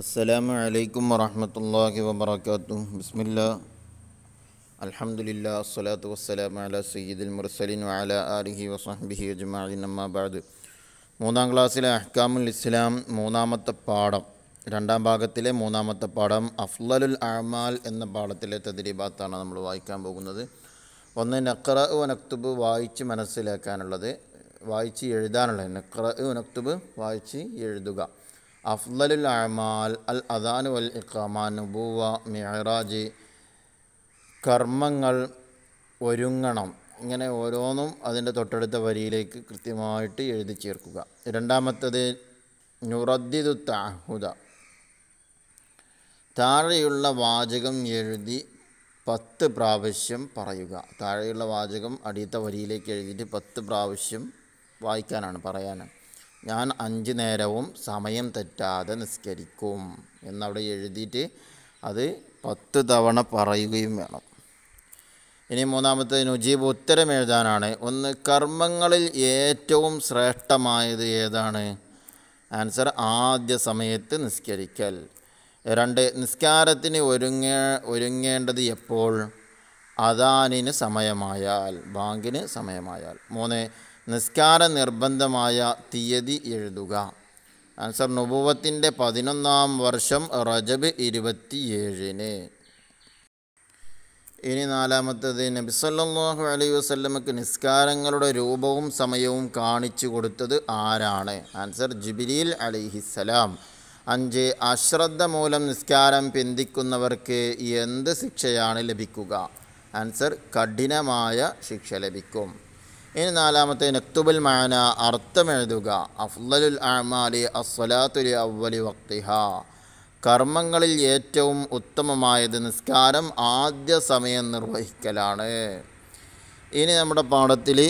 അസ്സലാമു അലൈക്കും ورحمة الله وبركاته بسم الله الحمد لله الصلاة والسلام على ആലിഹി المرسلين وعلى آله മൂന്നാം ക്ലാസ്സിലെ അഹ്കാമുൽ ഇസ്ലാം മൂന്നാമത്തെ പാഠം രണ്ടാം ഭാഗത്തിലെ മൂന്നാമത്തെ പാഠം അഫ്ലലുൽ അഹ്മാൽ എന്ന പാഠത്തിലെ തദ്രീബാത്താണ് നമ്മൾ വായിക്കാൻ പോകുന്നത് ഒന്ന് നക്ര നക്തുബ് വായിച്ച് മനസ്സിലാക്കാനുള്ളത് വായിച്ച് എഴുതാനുള്ളത് നക്ര നക്തുബ് വായിച്ച് എഴുതുക അഫ്ലലുൽ അമാൽ അൽ അദാനു അൽ ഇഖാമ നുബൂവ കർമ്മങ്ങൾ ഒരുങ്ങണം ഇങ്ങനെ ഓരോന്നും അതിൻ്റെ തൊട്ടടുത്ത വരിയിലേക്ക് കൃത്യമായിട്ട് എഴുതി ചേർക്കുക രണ്ടാമത്തത് നുറദ്ദിദു താഹുദ താഴെയുള്ള വാചകം എഴുതി പത്ത് പ്രാവശ്യം പറയുക താഴെയുള്ള വാചകം അടിയത്തെ വരിയിലേക്ക് എഴുതിയിട്ട് പത്ത് പ്രാവശ്യം വായിക്കാനാണ് പറയാനാണ് ഞാൻ അഞ്ച് നേരവും സമയം തെറ്റാതെ നിസ്കരിക്കും എന്നവിടെ എഴുതിയിട്ട് അത് പത്ത് തവണ പറയുകയും വേണം ഇനി മൂന്നാമത്തെ നുജീബ് ഉത്തരം എഴുതാനാണ് ഒന്ന് കർമ്മങ്ങളിൽ ഏറ്റവും ശ്രേഷ്ഠമായത് ഏതാണ് ആൻസർ ആദ്യ സമയത്ത് നിസ്കരിക്കൽ രണ്ട് നിസ്കാരത്തിന് ഒരുങ്ങ ഒരുങ്ങേണ്ടത് എപ്പോൾ അദാനിന് സമയമായാൽ ബാങ്കിന് സമയമായാൽ മൂന്ന് നിസ്കാര നിർബന്ധമായ തീയതി എഴുതുക ആൻസർ നുപൂവത്തിൻ്റെ പതിനൊന്നാം വർഷം റജബ് ഇരുപത്തിയേഴിന് ഇനി നാലാമത്തത് നബിസല്ലാഹു അലൈ വസ്ല്ലമക്ക് നിസ്കാരങ്ങളുടെ രൂപവും സമയവും കാണിച്ചു കൊടുത്തത് ആരാണ് ആൻസർ ജിബിലിൽ അലിഹിസ്സലാം അഞ്ച് അശ്രദ്ധ മൂലം നിസ്കാരം പിന്തിക്കുന്നവർക്ക് എന്ത് ശിക്ഷയാണ് ലഭിക്കുക ആൻസർ കഠിനമായ ശിക്ഷ ലഭിക്കും ഇനി നാലാമത്തെ നക്തുബൽ മാന അർത്ഥമെഴുതുക അഫ്ലലുൽ അമാലി അസ്വലാത്തുലി അവലി വക്തിഹ കർമ്മങ്ങളിൽ ഏറ്റവും ഉത്തമമായത് നിസ്കാരം ആദ്യ സമയം നിർവഹിക്കലാണ് ഇനി നമ്മുടെ പാഠത്തിൽ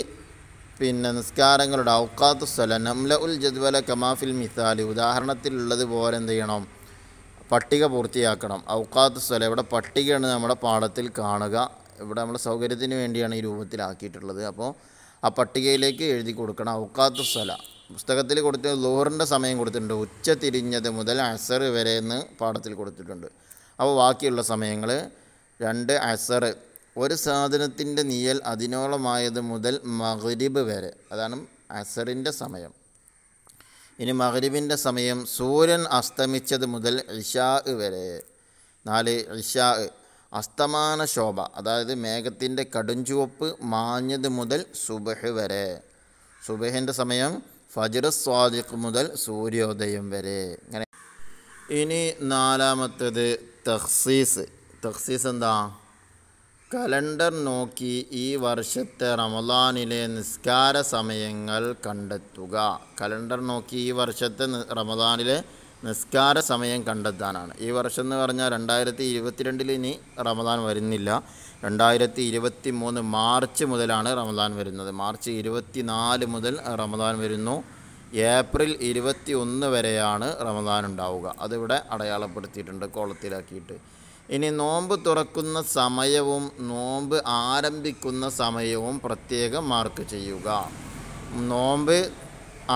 പിന്നെ നിസ്കാരങ്ങളുടെ ഔക്കാത്ത സ്വല നംല ഉൽ ജദ്വല കമാഫിൽ മിസാലി ഉദാഹരണത്തിലുള്ളത് പോലെ എന്ത് ചെയ്യണം പട്ടിക പൂർത്തിയാക്കണം ഔക്കാത്ത സ്വല ഇവിടെ പട്ടികയാണ് നമ്മുടെ പാഠത്തിൽ കാണുക ഇവിടെ നമ്മുടെ സൗകര്യത്തിന് വേണ്ടിയാണ് ഈ രൂപത്തിലാക്കിയിട്ടുള്ളത് അപ്പോൾ ആ പട്ടികയിലേക്ക് എഴുതി കൊടുക്കണം ഔക്കാത്ത സ്വല പുസ്തകത്തിൽ കൊടുത്ത ലോഹറിൻ്റെ സമയം കൊടുത്തിട്ടുണ്ട് ഉച്ച തിരിഞ്ഞത് മുതൽ അസർ വരെ എന്ന് പാഠത്തിൽ കൊടുത്തിട്ടുണ്ട് അപ്പോൾ ബാക്കിയുള്ള സമയങ്ങൾ രണ്ട് അസർ ഒരു സാധനത്തിൻ്റെ നിയൽ അതിനോളമായത് മുതൽ മഹരിബ് വരെ അതാണ് അസറിൻ്റെ സമയം ഇനി മഹരിബിൻ്റെ സമയം സൂര്യൻ അസ്തമിച്ചത് മുതൽ ഇഷാ വരെ നാല് ഇഷാ അസ്തമാന ശോഭ അതായത് മേഘത്തിൻ്റെ ചുവപ്പ് മാഞ്ഞത് മുതൽ സുബഹ് വരെ സുബഹിൻ്റെ സമയം ഫജർ സ്വാദിഖ് മുതൽ സൂര്യോദയം വരെ ഇങ്ങനെ ഇനി നാലാമത്തേത് തഹ്സീസ് തഹ്സീസ് എന്താ കലണ്ടർ നോക്കി ഈ വർഷത്തെ റമദാനിലെ നിസ്കാര സമയങ്ങൾ കണ്ടെത്തുക കലണ്ടർ നോക്കി ഈ വർഷത്തെ റമദാനിലെ നിസ്കാര സമയം കണ്ടെത്താനാണ് ഈ വർഷം എന്ന് പറഞ്ഞാൽ രണ്ടായിരത്തി ഇരുപത്തിരണ്ടിൽ ഇനി റമദാൻ വരുന്നില്ല രണ്ടായിരത്തി ഇരുപത്തി മൂന്ന് മാർച്ച് മുതലാണ് റമദാൻ വരുന്നത് മാർച്ച് ഇരുപത്തി നാല് മുതൽ റമദാൻ വരുന്നു ഏപ്രിൽ ഇരുപത്തി ഒന്ന് വരെയാണ് റമദാൻ ഉണ്ടാവുക അതിവിടെ അടയാളപ്പെടുത്തിയിട്ടുണ്ട് കോളത്തിലാക്കിയിട്ട് ഇനി നോമ്പ് തുറക്കുന്ന സമയവും നോമ്പ് ആരംഭിക്കുന്ന സമയവും പ്രത്യേകം മാർക്ക് ചെയ്യുക നോമ്പ്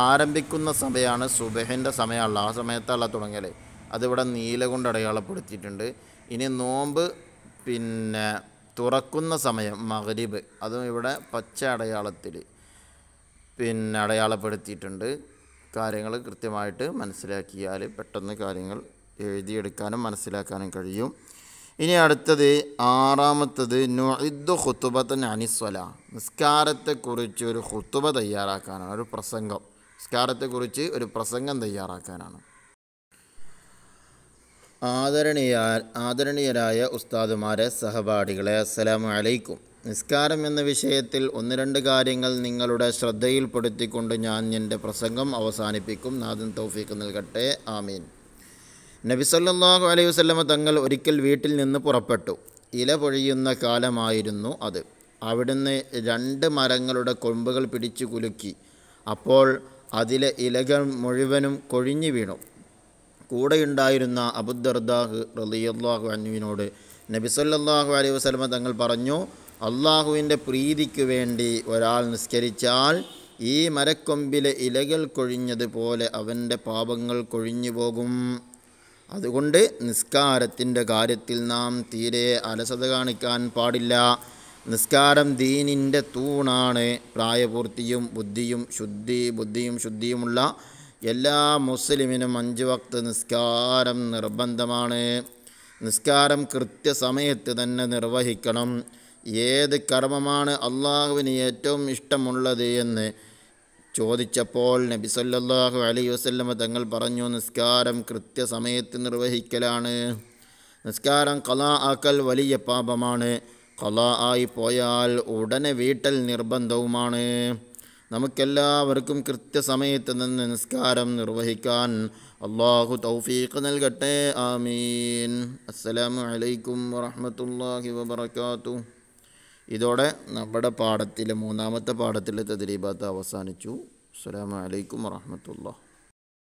ആരംഭിക്കുന്ന സമയമാണ് സുബഹിൻ്റെ സമയമുള്ള ആ സമയത്തല്ല തുടങ്ങിയത് അതിവിടെ നീല കൊണ്ട് അടയാളപ്പെടുത്തിയിട്ടുണ്ട് ഇനി നോമ്പ് പിന്നെ തുറക്കുന്ന സമയം മകരീബ് അതും ഇവിടെ പച്ച അടയാളത്തിൽ പിന്നെ അടയാളപ്പെടുത്തിയിട്ടുണ്ട് കാര്യങ്ങൾ കൃത്യമായിട്ട് മനസ്സിലാക്കിയാൽ പെട്ടെന്ന് കാര്യങ്ങൾ എഴുതിയെടുക്കാനും മനസ്സിലാക്കാനും കഴിയും ഇനി അടുത്തത് ആറാമത്തത് നൊഇദ് ഹുത്തുബത്തൻ അനിസ്വല നിസ്കാരത്തെക്കുറിച്ച് ഒരു ഹുത്തുബ തയ്യാറാക്കാനാണ് ഒരു പ്രസംഗം സംസ്കാരത്തെക്കുറിച്ച് ഒരു പ്രസംഗം തയ്യാറാക്കാനാണ് ആദരണീയ ആദരണീയരായ ഉസ്താദുമാരെ സഹപാഠികളെ അസ്സലാമു അലൈക്കും നിസ്കാരം എന്ന വിഷയത്തിൽ ഒന്ന് രണ്ട് കാര്യങ്ങൾ നിങ്ങളുടെ ശ്രദ്ധയിൽപ്പെടുത്തിക്കൊണ്ട് ഞാൻ എൻ്റെ പ്രസംഗം അവസാനിപ്പിക്കും നാദൻ തൗഫീഖ് നൽകട്ടെ ആമീൻ നബി സല്ലല്ലാഹു അലൈഹി വസല്ലമ തങ്ങൾ ഒരിക്കൽ വീട്ടിൽ നിന്ന് പുറപ്പെട്ടു ഇല പൊഴിയുന്ന കാലമായിരുന്നു അത് അവിടുന്ന് രണ്ട് മരങ്ങളുടെ കൊമ്പുകൾ പിടിച്ചു കുലുക്കി അപ്പോൾ അതിലെ ഇലകൾ മുഴുവനും കൊഴിഞ്ഞു വീണു കൂടെയുണ്ടായിരുന്ന അബുദ്ദർദാഹ് റലിയല്ലാഹു അനുവിനോട് നബിസല്ലാഹു അലൈഹി വസ്ലമ തങ്ങൾ പറഞ്ഞു അള്ളാഹുവിൻ്റെ പ്രീതിക്ക് വേണ്ടി ഒരാൾ നിസ്കരിച്ചാൽ ഈ മരക്കൊമ്പിലെ ഇലകൾ കൊഴിഞ്ഞതുപോലെ അവൻ്റെ പാപങ്ങൾ കൊഴിഞ്ഞു പോകും അതുകൊണ്ട് നിസ്കാരത്തിൻ്റെ കാര്യത്തിൽ നാം തീരെ അലസത കാണിക്കാൻ പാടില്ല നിസ്കാരം ദീനിൻ്റെ തൂണാണ് പ്രായപൂർത്തിയും ബുദ്ധിയും ശുദ്ധി ബുദ്ധിയും ശുദ്ധിയുമുള്ള എല്ലാ മുസ്ലിമിനും അഞ്ച് വക്ത് നിസ്കാരം നിർബന്ധമാണ് നിസ്കാരം കൃത്യസമയത്ത് തന്നെ നിർവഹിക്കണം ഏത് കർമ്മമാണ് അള്ളാഹുവിന് ഏറ്റവും ഇഷ്ടമുള്ളത് എന്ന് ചോദിച്ചപ്പോൾ നബി സല്ലല്ലാഹു അലൈ വസ്ല്ലമ തങ്ങൾ പറഞ്ഞു നിസ്കാരം കൃത്യസമയത്ത് നിർവഹിക്കലാണ് നിസ്കാരം കലാ ആക്കൽ വലിയ പാപമാണ് കല ആയി പോയാൽ ഉടനെ വീട്ടൽ നിർബന്ധവുമാണ് നമുക്കെല്ലാവർക്കും കൃത്യസമയത്ത് നിന്ന് നിസ്കാരം നിർവഹിക്കാൻ അള്ളാഹു തൗഫീഖ് നൽകട്ടെ ആമീൻ അസ്സലാമു അലൈക്കും വറഹമത്തല്ലാഹി വബർക്കാത്തു ഇതോടെ നമ്മുടെ പാഠത്തിലെ മൂന്നാമത്തെ പാഠത്തിലെ തദ്രീബാത്ത് അവസാനിച്ചു അസ്സലാമു അലൈക്കും വറഹ്മത്തുള്ളാഹി